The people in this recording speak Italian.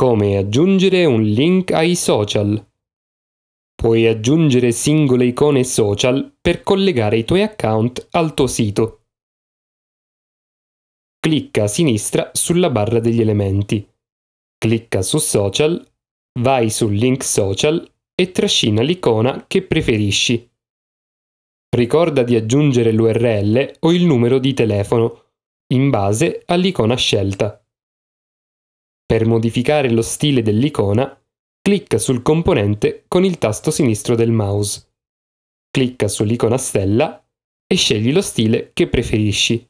come aggiungere un link ai social. Puoi aggiungere singole icone social per collegare i tuoi account al tuo sito. Clicca a sinistra sulla barra degli elementi. Clicca su Social, vai sul link social e trascina l'icona che preferisci. Ricorda di aggiungere l'URL o il numero di telefono, in base all'icona scelta. Per modificare lo stile dell'icona, clicca sul componente con il tasto sinistro del mouse. Clicca sull'icona stella e scegli lo stile che preferisci.